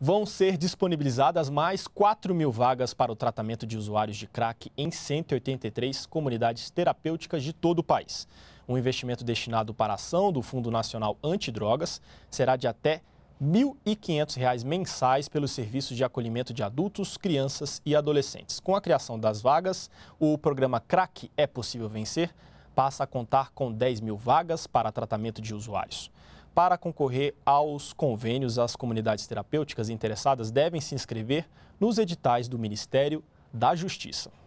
vão ser disponibilizadas mais 4 mil vagas para o tratamento de usuários de crack em 183 comunidades terapêuticas de todo o país. Um investimento destinado para a ação do Fundo Nacional Antidrogas será de até R$ 1.500 mensais pelos serviços de acolhimento de adultos, crianças e adolescentes. Com a criação das vagas, o programa Crack é possível vencer passa a contar com 10 mil vagas para tratamento de usuários. Para concorrer aos convênios, as comunidades terapêuticas interessadas devem se inscrever nos editais do Ministério da Justiça.